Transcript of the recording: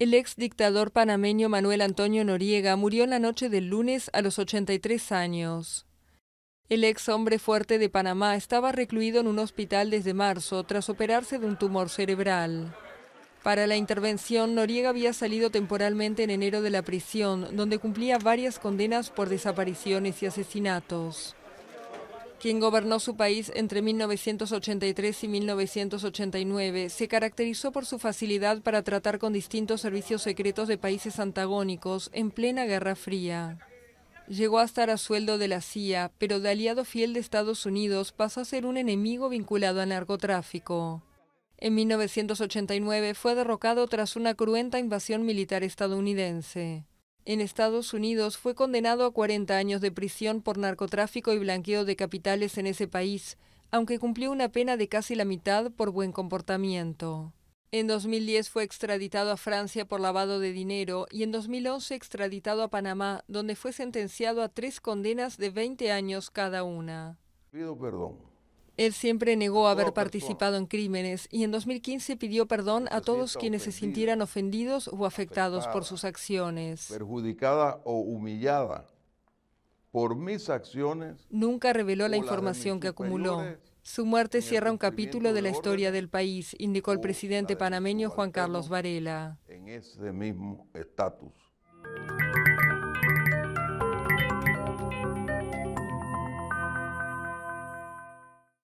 El ex dictador panameño Manuel Antonio Noriega murió en la noche del lunes a los 83 años. El ex hombre fuerte de Panamá estaba recluido en un hospital desde marzo tras operarse de un tumor cerebral. Para la intervención, Noriega había salido temporalmente en enero de la prisión, donde cumplía varias condenas por desapariciones y asesinatos quien gobernó su país entre 1983 y 1989, se caracterizó por su facilidad para tratar con distintos servicios secretos de países antagónicos en plena Guerra Fría. Llegó a estar a sueldo de la CIA, pero de aliado fiel de Estados Unidos pasó a ser un enemigo vinculado a narcotráfico. En 1989 fue derrocado tras una cruenta invasión militar estadounidense. En Estados Unidos fue condenado a 40 años de prisión por narcotráfico y blanqueo de capitales en ese país, aunque cumplió una pena de casi la mitad por buen comportamiento. En 2010 fue extraditado a Francia por lavado de dinero y en 2011 extraditado a Panamá, donde fue sentenciado a tres condenas de 20 años cada una. Pido perdón él siempre negó haber participado en crímenes y en 2015 pidió perdón a todos quienes se sintieran ofendidos o afectados por sus acciones. Perjudicada o humillada por mis acciones. Nunca reveló la información que acumuló. Su muerte cierra un capítulo de la historia del país, indicó el presidente panameño Juan Carlos Varela. En ese mismo estatus.